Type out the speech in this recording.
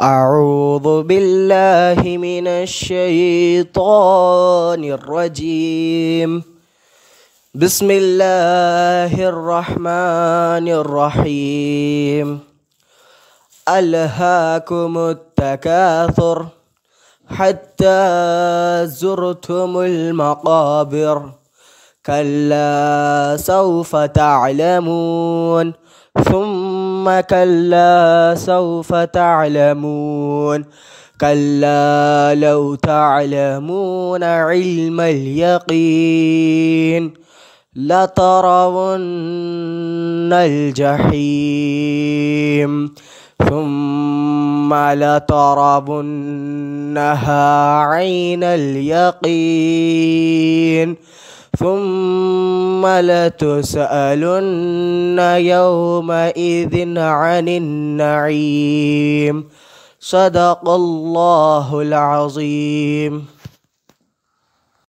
أعوذ بالله من الشيطان الرجيم بسم الله الرحمن الرحيم ألهاكم التكاثر حتى زرتم المقابر كلا سوف تعلمون ثم ثم كلا سوف تعلمون كلا لو تعلمون علم اليقين لترون الجحيم ثم لترونها عين اليقين ثم لتسألن يومئذ عن النعيم صدق الله العظيم